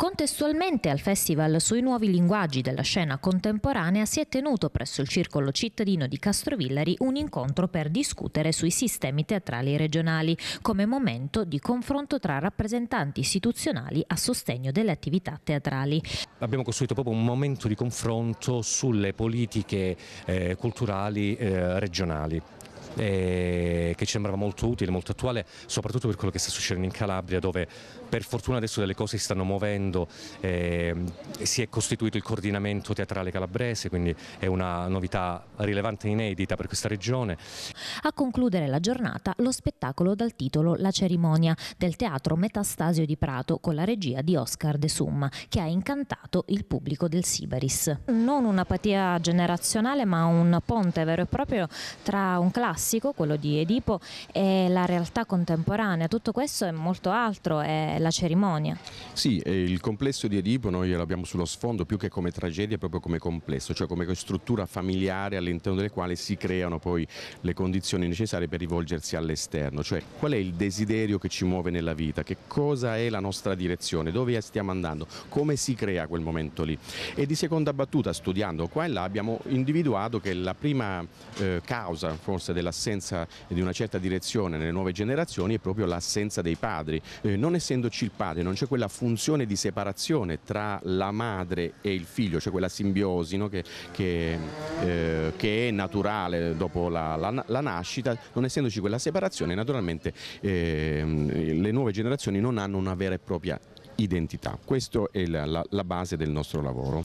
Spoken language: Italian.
Contestualmente al Festival sui nuovi linguaggi della scena contemporanea si è tenuto presso il Circolo Cittadino di Castrovillari un incontro per discutere sui sistemi teatrali regionali come momento di confronto tra rappresentanti istituzionali a sostegno delle attività teatrali. Abbiamo costruito proprio un momento di confronto sulle politiche eh, culturali eh, regionali eh, che ci sembrava molto utile, molto attuale, soprattutto per quello che sta succedendo in Calabria dove per fortuna adesso delle cose si stanno muovendo, eh, si è costituito il coordinamento teatrale calabrese, quindi è una novità rilevante e inedita per questa regione. A concludere la giornata lo spettacolo dal titolo La cerimonia del teatro Metastasio di Prato con la regia di Oscar De Summa che ha incantato il pubblico del Sibaris. Non un'apatia generazionale ma un ponte vero e proprio tra un classico classico, quello di Edipo, e la realtà contemporanea. Tutto questo è molto altro, è la cerimonia. Sì, il complesso di Edipo noi l'abbiamo sullo sfondo più che come tragedia, proprio come complesso, cioè come struttura familiare all'interno delle quali si creano poi le condizioni necessarie per rivolgersi all'esterno, cioè qual è il desiderio che ci muove nella vita, che cosa è la nostra direzione, dove stiamo andando, come si crea quel momento lì. E di seconda battuta, studiando qua e là, abbiamo individuato che la prima eh, causa forse della l'assenza di una certa direzione nelle nuove generazioni è proprio l'assenza dei padri. Eh, non essendoci il padre, non c'è quella funzione di separazione tra la madre e il figlio, cioè quella simbiosi no? che, che, eh, che, è naturale dopo la, la, la, nascita, non essendoci quella separazione, naturalmente eh, le nuove generazioni non hanno una vera e propria identità. Questa è la, la base del nostro lavoro.